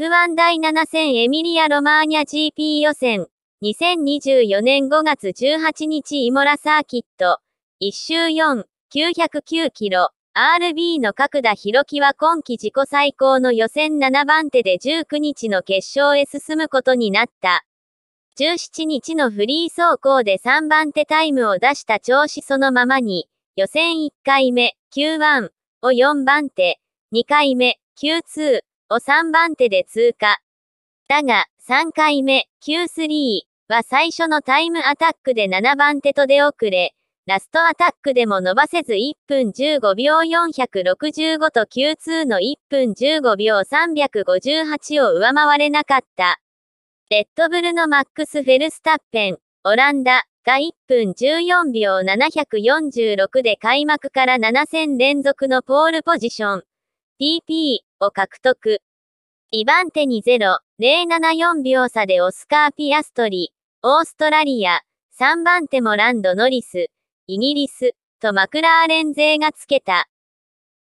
F1 第7戦エミリア・ロマーニャ GP 予選。2024年5月18日イモラサーキット。1周4、909キロ。RB の角田博樹は今季自己最高の予選7番手で19日の決勝へ進むことになった。17日のフリー走行で3番手タイムを出した調子そのままに、予選1回目、Q1 を4番手、2回目、Q2 を3番手で通過。だが、3回目、Q3 は最初のタイムアタックで7番手と出遅れ、ラストアタックでも伸ばせず1分15秒465と Q2 の1分15秒358を上回れなかった。レッドブルのマックス・フェルスタッペン、オランダが1分14秒746で開幕から7戦連続のポールポジション。PP を獲得。2番手に0.074秒差でオスカー・ピアストリ、オーストラリア、3番手もランド・ノリス、イギリス、とマクラーレン勢がつけた。